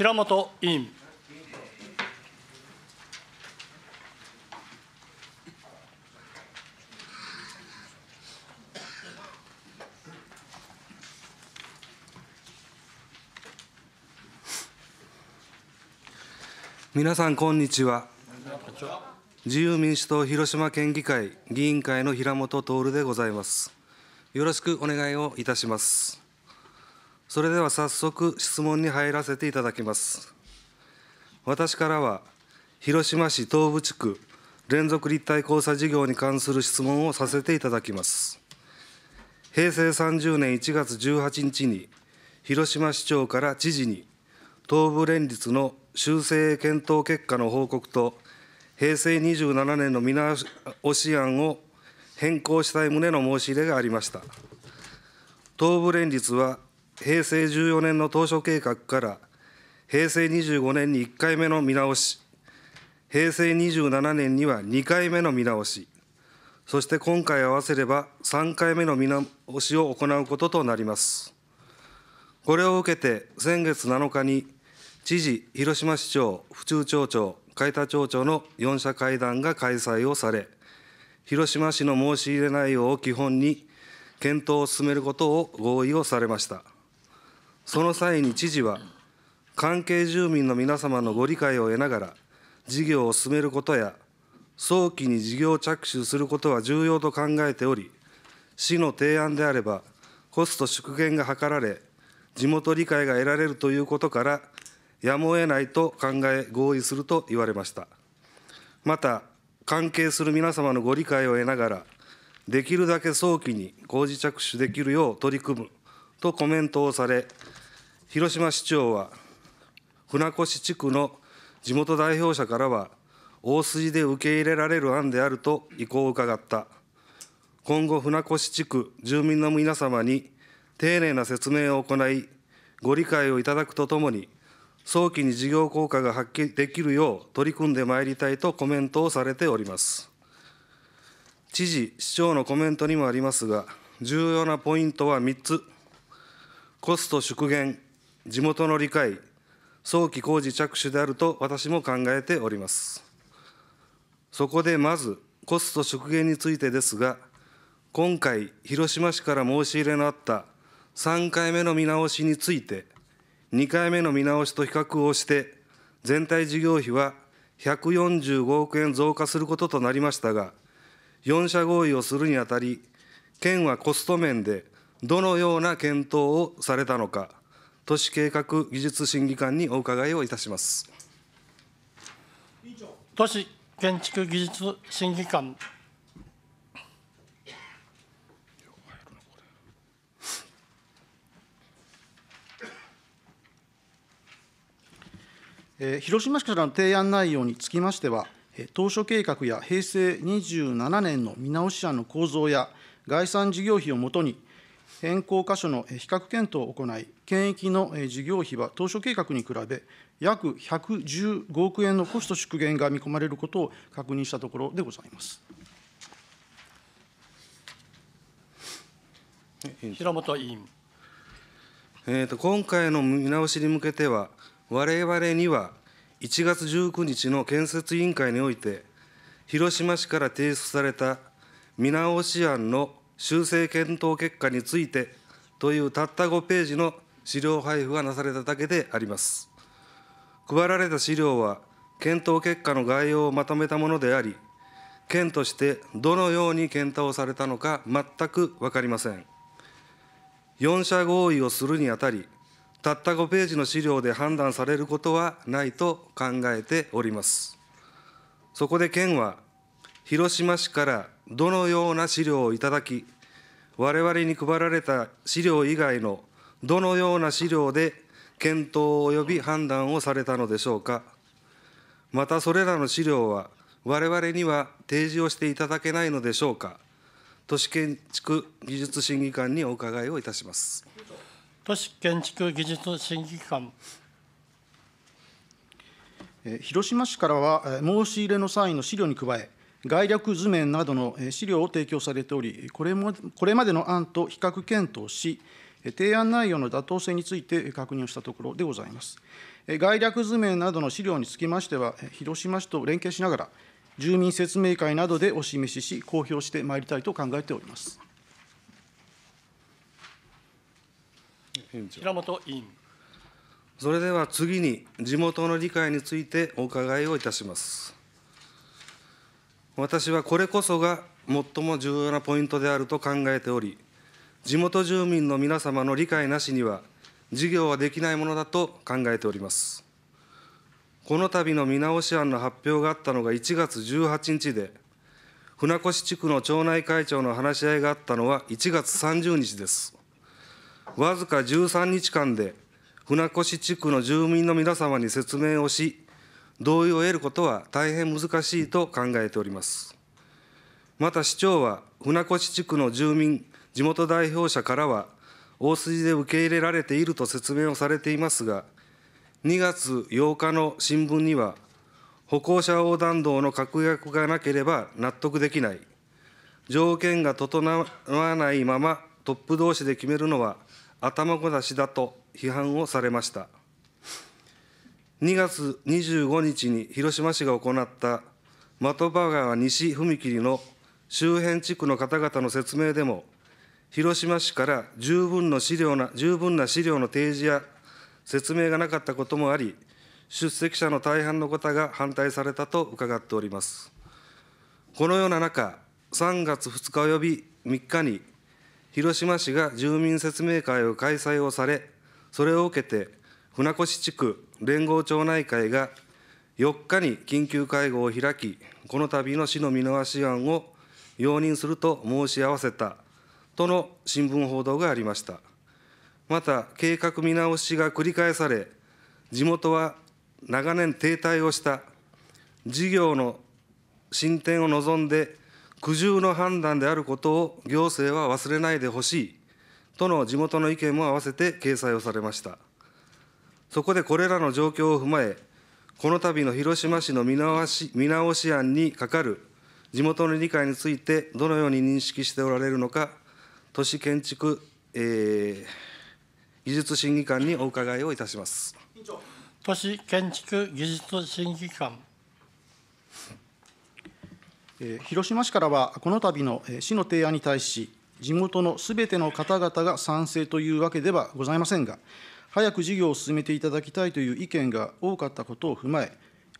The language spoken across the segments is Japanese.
平本委員。皆さんこんにちは自由民主党広島県議会議員会の平本徹でございますよろしくお願いをいたしますそれでは早速、質問に入らせていただきます。私からは、広島市東部地区連続立体交差事業に関する質問をさせていただきます。平成30年1月18日に、広島市長から知事に、東部連立の修正検討結果の報告と、平成27年の見直し案を変更したい旨の申し入れがありました。東部連立は平成14年の当初計画から平成25年に1回目の見直し、平成27年には2回目の見直し、そして今回合わせれば3回目の見直しを行うこととなります。これを受けて先月7日に知事、広島市長、府中町長、海田町長の4者会談が開催をされ、広島市の申し入れ内容を基本に検討を進めることを合意をされました。その際に知事は、関係住民の皆様のご理解を得ながら、事業を進めることや、早期に事業着手することは重要と考えており、市の提案であれば、コスト縮減が図られ、地元理解が得られるということから、やむを得ないと考え、合意すると言われました。また、関係する皆様のご理解を得ながら、できるだけ早期に工事着手できるよう取り組むとコメントをされ、広島市長は、船越地区の地元代表者からは、大筋で受け入れられる案であると意向を伺った。今後、船越地区住民の皆様に丁寧な説明を行い、ご理解をいただくとともに、早期に事業効果が発揮できるよう取り組んでまいりたいとコメントをされております。知事、市長のコメントにもありますが、重要なポイントは3つ。コスト縮減、地元の理解、早期工事着手であると私も考えております。そこでまず、コスト縮減についてですが、今回、広島市から申し入れのあった3回目の見直しについて、2回目の見直しと比較をして、全体事業費は145億円増加することとなりましたが、4社合意をするにあたり、県はコスト面でどのような検討をされたのか、都市計画技術審議官にお伺いをいたします。都市建築技術審議官広島市からの提案内容につきましては、当初計画や平成27年の見直し案の構造や、概算事業費をもとに、変更箇所の比較検討を行い、県域の事業費は当初計画に比べ、約115億円のコスト縮減が見込まれることを確認したところでございます。平本委員。えーと、今回の見直しに向けては、われわれには1月19日の建設委員会において、広島市から提出された見直し案の修正検討結果についてというたった5ページの資料配布がなされただけであります。配られた資料は、検討結果の概要をまとめたものであり、県としてどのように検討されたのか全く分かりません。4者合意をするにあたり、たった5ページの資料で判断されることはないと考えております。そこで県は、広島市からどのような資料をいただき、我々に配られた資料以外のどのような資料で検討及び判断をされたのでしょうか。またそれらの資料は我々には提示をしていただけないのでしょうか。都市建築技術審議官にお伺いをいたします。都市建築技術審議官。広島市からは申し入れの際の資料に加え、概略図面などの資料を提供されており、これもこれまでの案と比較検討し、提案内容の妥当性について確認をしたところでございます。概略図面などの資料につきましては、広島市と連携しながら、住民説明会などでお示しし、公表してまいりたいと考えております。平本委員。それでは次に、地元の理解についてお伺いをいたします。私はこれこそが最も重要なポイントであると考えており、地元住民の皆様の理解なしには、事業はできないものだと考えております。この度の見直し案の発表があったのが1月18日で、船越地区の町内会長の話し合いがあったのは1月30日です。わずか13日間で、船越地区の住民の皆様に説明をし、同意を得ることは大変難しいと考えております。また市長は、船越地区の住民、地元代表者からは、大筋で受け入れられていると説明をされていますが、2月8日の新聞には、歩行者横断道の確約がなければ納得できない、条件が整わないままトップ同士で決めるのは頭ごなしだと批判をされました。2月25日に広島市が行った的場川西踏切の周辺地区の方々の説明でも、広島市から十分の資料な十分な資料の提示や説明がなかったこともあり、出席者の大半の方が反対されたと伺っております。このような中、3月2日及び3日に、広島市が住民説明会を開催をされ、それを受けて、船越地区、連合町内会が4日に緊急会合を開き、この度の市の見逃し案を容認すると申し合わせたとの新聞報道がありました。また、計画見直しが繰り返され、地元は長年停滞をした事業の進展を望んで、苦渋の判断であることを行政は忘れないでほしいとの地元の意見も合わせて掲載をされました。そこでこれらの状況を踏まえ、この度の広島市の見直し見直し案にかかる地元の理解について、どのように認識しておられるのか、都市建築、えー、技術審議官にお伺いをいたします。都市建築技術審議官広島市からは、この度の市の提案に対し、地元のすべての方々が賛成というわけではございませんが、早く事業を進めていただきたいという意見が多かったことを踏まえ、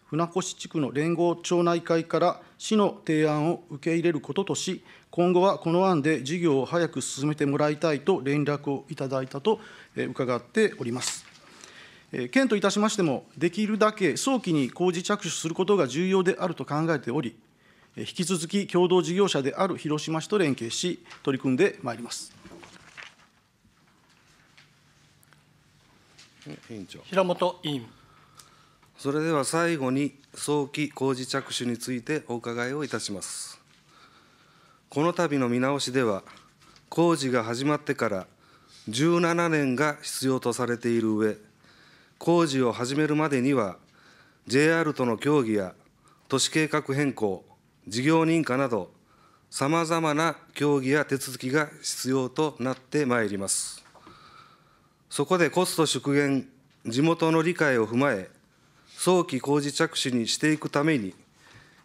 船越地区の連合町内会から市の提案を受け入れることとし、今後はこの案で事業を早く進めてもらいたいと連絡をいただいたと伺っております。県といたしましても、できるだけ早期に工事着手することが重要であると考えており、引き続き共同事業者である広島市と連携し、取り組んでまいります。委員長平本委員。それでは最後に早期工事着手についてお伺いをいたします。この度の見直しでは、工事が始まってから17年が必要とされている上、工事を始めるまでには、JR との協議や都市計画変更、事業認可など、さまざまな協議や手続きが必要となってまいります。そこでコスト縮減、地元の理解を踏まえ、早期工事着手にしていくために、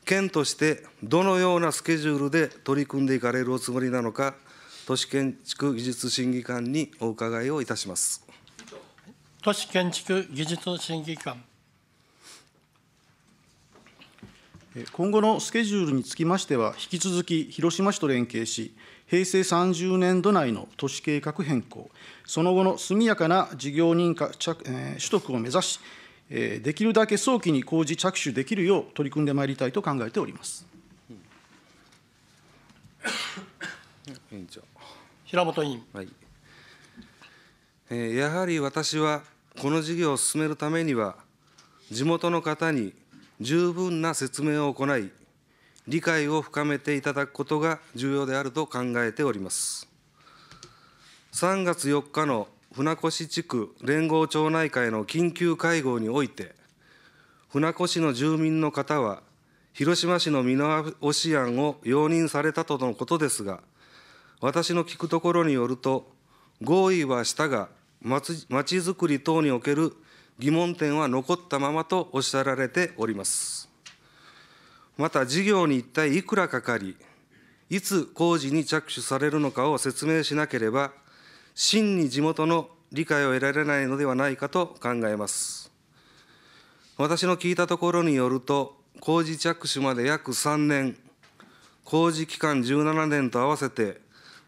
県としてどのようなスケジュールで取り組んでいかれるおつもりなのか、都市建築技術審議官にお伺いをいたします。都市建築技術審議官。今後のスケジュールにつきましては、引き続き広島市と連携し、平成30年度内の都市計画変更、その後の速やかな事業認可、えー、取得を目指し、えー、できるだけ早期に工事着手できるよう取り組んでまいりたいと考えております。平本委員、はいえー、やはり私はこの事業を進めるためには地元の方に十分な説明を行い理解を深めていただくことが重要であると考えております。3月4日の船越地区連合町内会の緊急会合において、船越の住民の方は、広島市の見直し案を容認されたとのことですが、私の聞くところによると、合意はしたが、まちづくり等における疑問点は残ったままとおっしゃられております。また事業に一体いくらかかり、いつ工事に着手されるのかを説明しなければ、真に地元の理解を得られないのではないかと考えます。私の聞いたところによると、工事着手まで約3年、工事期間17年と合わせて、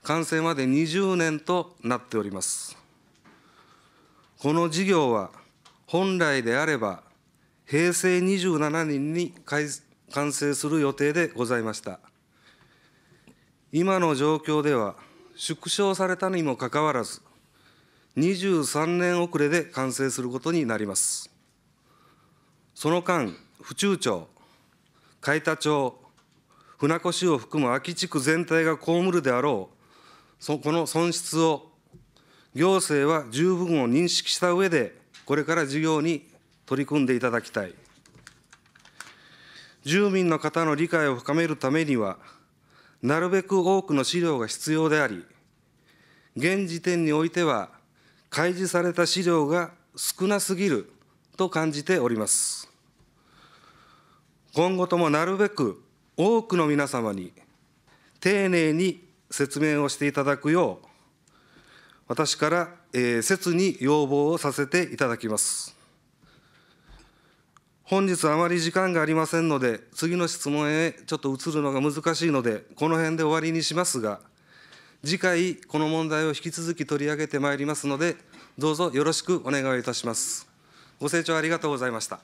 完成まで20年となっております。この事業は、本来であれば、平成27年に開完成する予定でございました。今の状況では、縮小されたにもかかわらず、23年遅れで完成することになります。その間、府中町、海田町、船越を含む空き地区全体が被るであろう、この損失を行政は十分を認識した上で、これから事業に取り組んでいただきたい。住民の方の理解を深めるためには、なるべく多くの資料が必要であり、現時点においては、開示された資料が少なすぎると感じております。今後ともなるべく多くの皆様に丁寧に説明をしていただくよう、私から、えー、切に要望をさせていただきます。本日あまり時間がありませんので、次の質問へちょっと移るのが難しいので、この辺で終わりにしますが、次回、この問題を引き続き取り上げてまいりますので、どうぞよろしくお願いいたします。ご清聴ありがとうございました。